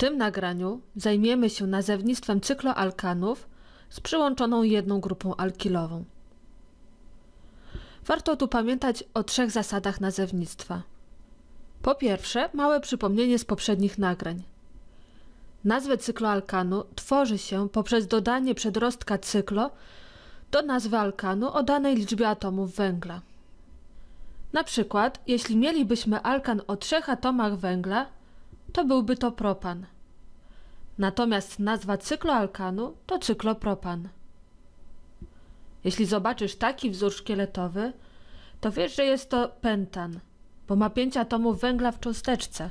tym nagraniu zajmiemy się nazewnictwem cykloalkanów z przyłączoną jedną grupą alkilową. Warto tu pamiętać o trzech zasadach nazewnictwa. Po pierwsze, małe przypomnienie z poprzednich nagrań. Nazwę cykloalkanu tworzy się poprzez dodanie przedrostka cyklo do nazwy alkanu o danej liczbie atomów węgla. Na przykład, jeśli mielibyśmy alkan o trzech atomach węgla, to byłby to propan. Natomiast nazwa cykloalkanu to cyklopropan. Jeśli zobaczysz taki wzór szkieletowy, to wiesz, że jest to pentan, bo ma 5 atomów węgla w cząsteczce.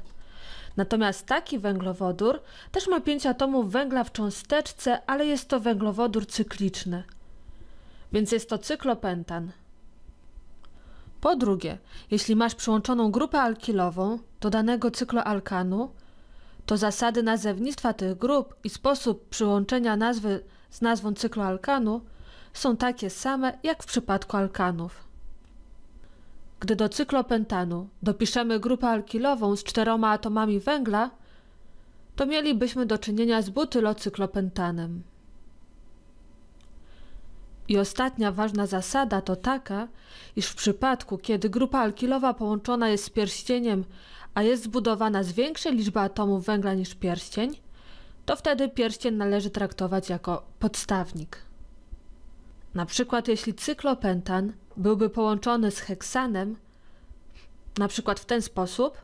Natomiast taki węglowodór też ma 5 atomów węgla w cząsteczce, ale jest to węglowodór cykliczny. Więc jest to cyklopentan. Po drugie, jeśli masz przyłączoną grupę alkilową do danego cykloalkanu, to zasady nazewnictwa tych grup i sposób przyłączenia nazwy z nazwą cykloalkanu są takie same jak w przypadku alkanów. Gdy do cyklopentanu dopiszemy grupę alkilową z czteroma atomami węgla, to mielibyśmy do czynienia z butylocyklopentanem. I ostatnia ważna zasada to taka, iż w przypadku, kiedy grupa alkilowa połączona jest z pierścieniem, a jest zbudowana z większej liczby atomów węgla niż pierścień, to wtedy pierścień należy traktować jako podstawnik. Na przykład jeśli cyklopentan byłby połączony z heksanem, na przykład w ten sposób,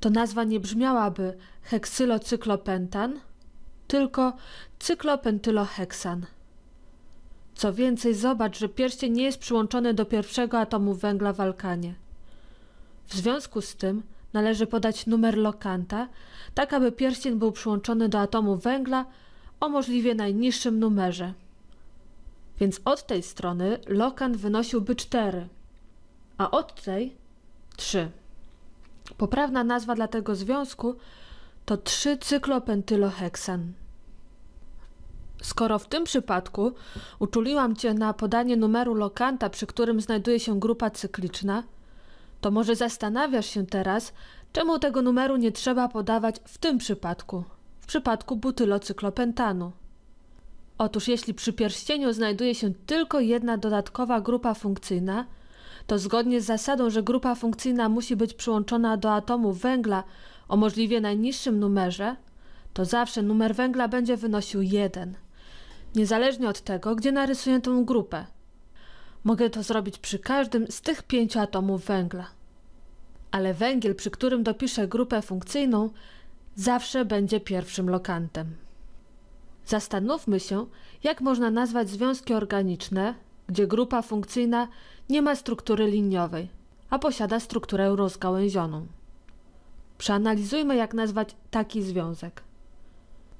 to nazwa nie brzmiałaby heksylocyklopentan, tylko cyklopentyloheksan. Co więcej, zobacz, że pierścień nie jest przyłączony do pierwszego atomu węgla w alkanie. W związku z tym należy podać numer lokanta, tak aby pierścień był przyłączony do atomu węgla o możliwie najniższym numerze. Więc od tej strony lokant wynosiłby 4, a od tej 3. Poprawna nazwa dla tego związku to 3 cyklopentyloheksan. Skoro w tym przypadku uczuliłam cię na podanie numeru lokanta, przy którym znajduje się grupa cykliczna, to może zastanawiasz się teraz, czemu tego numeru nie trzeba podawać w tym przypadku, w przypadku butylocyklopentanu. Otóż jeśli przy pierścieniu znajduje się tylko jedna dodatkowa grupa funkcyjna, to zgodnie z zasadą, że grupa funkcyjna musi być przyłączona do atomu węgla o możliwie najniższym numerze, to zawsze numer węgla będzie wynosił 1 niezależnie od tego, gdzie narysuję tę grupę. Mogę to zrobić przy każdym z tych pięciu atomów węgla. Ale węgiel, przy którym dopiszę grupę funkcyjną, zawsze będzie pierwszym lokantem. Zastanówmy się, jak można nazwać związki organiczne, gdzie grupa funkcyjna nie ma struktury liniowej, a posiada strukturę rozgałęzioną. Przeanalizujmy, jak nazwać taki związek.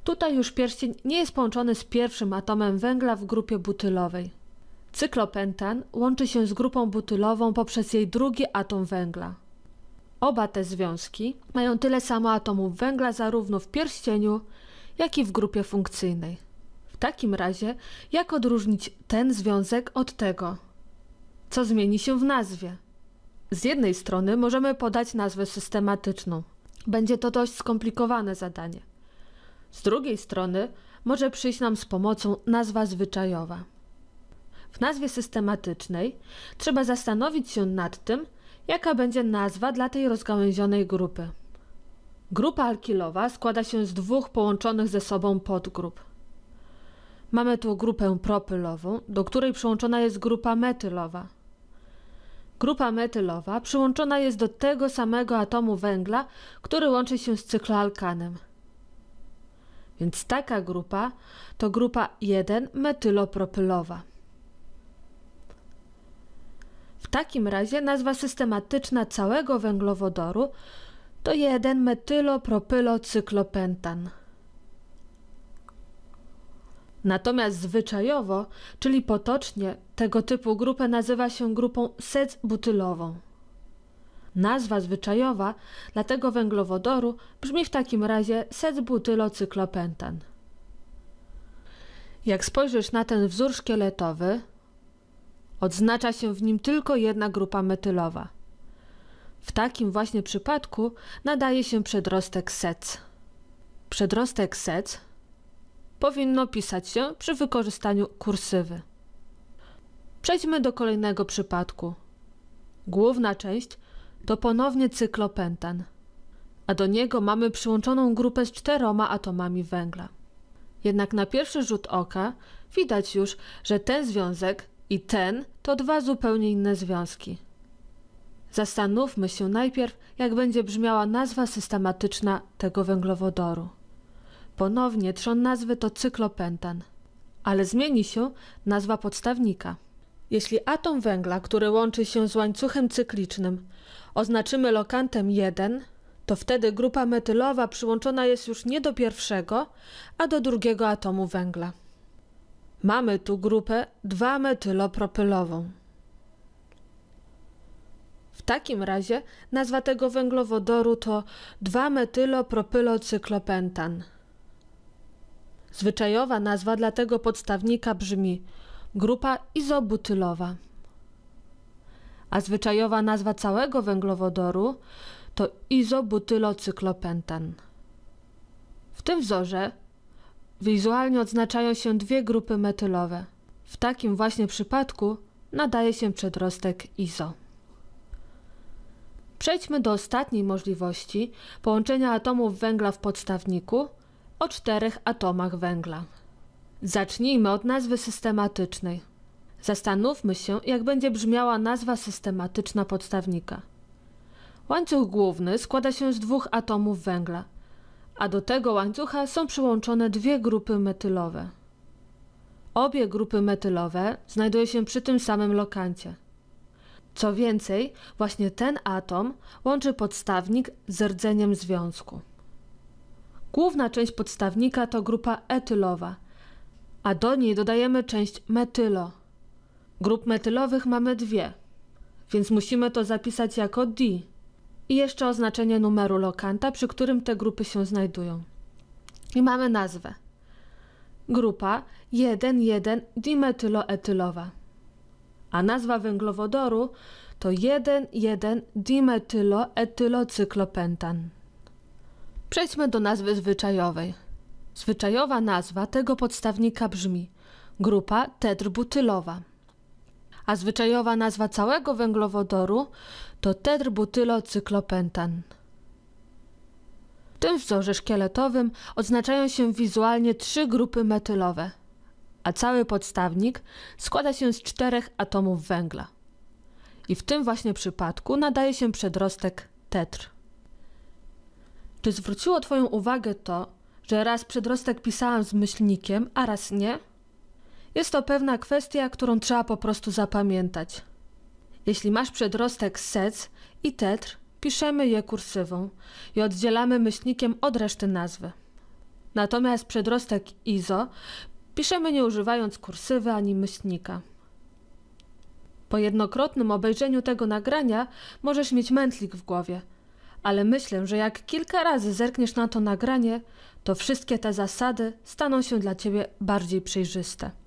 Tutaj już pierścień nie jest połączony z pierwszym atomem węgla w grupie butylowej. Cyklopentan łączy się z grupą butylową poprzez jej drugi atom węgla. Oba te związki mają tyle samo atomów węgla zarówno w pierścieniu, jak i w grupie funkcyjnej. W takim razie, jak odróżnić ten związek od tego? Co zmieni się w nazwie? Z jednej strony możemy podać nazwę systematyczną. Będzie to dość skomplikowane zadanie. Z drugiej strony może przyjść nam z pomocą nazwa zwyczajowa. W nazwie systematycznej trzeba zastanowić się nad tym, jaka będzie nazwa dla tej rozgałęzionej grupy. Grupa alkilowa składa się z dwóch połączonych ze sobą podgrup. Mamy tu grupę propylową, do której przyłączona jest grupa metylowa. Grupa metylowa przyłączona jest do tego samego atomu węgla, który łączy się z cykloalkanem. Więc taka grupa to grupa 1-metylopropylowa. W takim razie nazwa systematyczna całego węglowodoru to 1 metylopropylocyklopentan. Natomiast zwyczajowo, czyli potocznie, tego typu grupę nazywa się grupą butylową. Nazwa zwyczajowa dla tego węglowodoru brzmi w takim razie setbutylocyklopętan. Jak spojrzysz na ten wzór szkieletowy, odznacza się w nim tylko jedna grupa metylowa. W takim właśnie przypadku nadaje się przedrostek sec. Przedrostek sec powinno pisać się przy wykorzystaniu kursywy. Przejdźmy do kolejnego przypadku. Główna część to ponownie cyklopentan, a do niego mamy przyłączoną grupę z czteroma atomami węgla. Jednak na pierwszy rzut oka widać już, że ten związek i ten to dwa zupełnie inne związki. Zastanówmy się najpierw, jak będzie brzmiała nazwa systematyczna tego węglowodoru. Ponownie trzon nazwy to cyklopentan, ale zmieni się nazwa podstawnika – jeśli atom węgla, który łączy się z łańcuchem cyklicznym, oznaczymy lokantem 1, to wtedy grupa metylowa przyłączona jest już nie do pierwszego, a do drugiego atomu węgla. Mamy tu grupę 2-metylopropylową. W takim razie nazwa tego węglowodoru to 2-metylopropylocyklopentan. Zwyczajowa nazwa dla tego podstawnika brzmi grupa izobutylowa. A zwyczajowa nazwa całego węglowodoru to izobutylocyklopentan. W tym wzorze wizualnie odznaczają się dwie grupy metylowe. W takim właśnie przypadku nadaje się przedrostek izo. Przejdźmy do ostatniej możliwości połączenia atomów węgla w podstawniku o czterech atomach węgla. Zacznijmy od nazwy systematycznej. Zastanówmy się, jak będzie brzmiała nazwa systematyczna podstawnika. Łańcuch główny składa się z dwóch atomów węgla, a do tego łańcucha są przyłączone dwie grupy metylowe. Obie grupy metylowe znajdują się przy tym samym lokancie. Co więcej, właśnie ten atom łączy podstawnik z rdzeniem związku. Główna część podstawnika to grupa etylowa – a do niej dodajemy część metylo. Grup metylowych mamy dwie, więc musimy to zapisać jako D. I jeszcze oznaczenie numeru lokanta, przy którym te grupy się znajdują. I mamy nazwę. Grupa 1,1-dimetyloetylowa. A nazwa węglowodoru to 11 dimetyloetylocyklopentan. Przejdźmy do nazwy zwyczajowej. Zwyczajowa nazwa tego podstawnika brzmi grupa tetrbutylowa. A zwyczajowa nazwa całego węglowodoru to tetrbutylocyklopentane. W tym wzorze szkieletowym odznaczają się wizualnie trzy grupy metylowe, a cały podstawnik składa się z czterech atomów węgla. I w tym właśnie przypadku nadaje się przedrostek tetr. Czy zwróciło Twoją uwagę to, że raz przedrostek pisałam z myślnikiem, a raz nie? Jest to pewna kwestia, którą trzeba po prostu zapamiętać. Jeśli masz przedrostek sec i tetr, piszemy je kursywą i oddzielamy myślnikiem od reszty nazwy. Natomiast przedrostek izo piszemy nie używając kursywy ani myślnika. Po jednokrotnym obejrzeniu tego nagrania możesz mieć mętlik w głowie – ale myślę, że jak kilka razy zerkniesz na to nagranie, to wszystkie te zasady staną się dla ciebie bardziej przejrzyste.